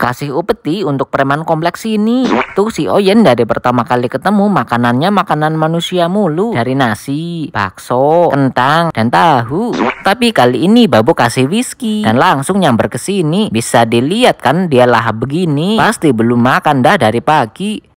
Kasih upeti untuk preman kompleks ini. Tuh si Oyen dari pertama kali ketemu makanannya makanan manusia mulu. Dari nasi, bakso, kentang, dan tahu. Tapi kali ini Babu kasih whisky dan langsung nyamber ke sini. Bisa dilihat kan dia lahap begini. Pasti belum makan dah dari pagi.